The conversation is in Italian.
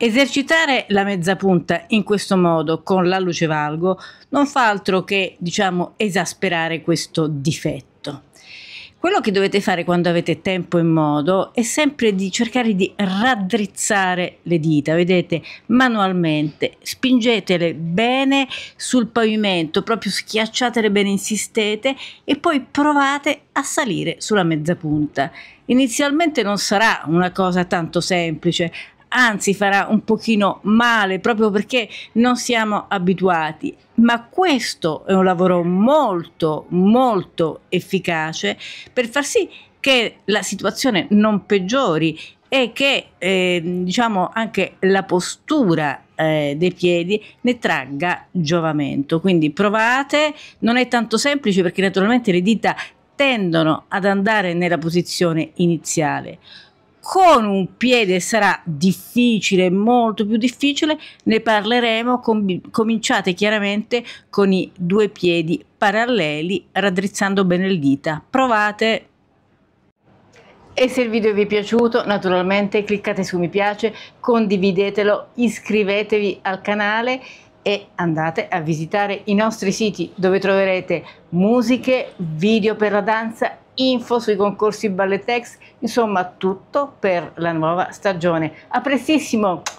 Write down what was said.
Esercitare la mezza punta in questo modo con la l'allucevalgo non fa altro che, diciamo, esasperare questo difetto. Quello che dovete fare quando avete tempo e modo è sempre di cercare di raddrizzare le dita, vedete, manualmente, spingetele bene sul pavimento, proprio schiacciatele bene, insistete e poi provate a salire sulla mezza punta. Inizialmente non sarà una cosa tanto semplice, anzi farà un pochino male proprio perché non siamo abituati. Ma questo è un lavoro molto, molto efficace per far sì che la situazione non peggiori e che eh, diciamo anche la postura eh, dei piedi ne tragga giovamento. Quindi provate, non è tanto semplice perché naturalmente le dita tendono ad andare nella posizione iniziale con un piede sarà difficile, molto più difficile, ne parleremo, com- cominciate chiaramente con i due piedi paralleli raddrizzando bene le dita, provate e se il video vi è piaciuto naturalmente cliccate su mi piace, condividetelo, iscrivetevi al canale e andate a visitare i nostri siti dove troverete musiche, video per la danza info sui concorsi Balletex, insomma tutto per la nuova stagione. A prestissimo!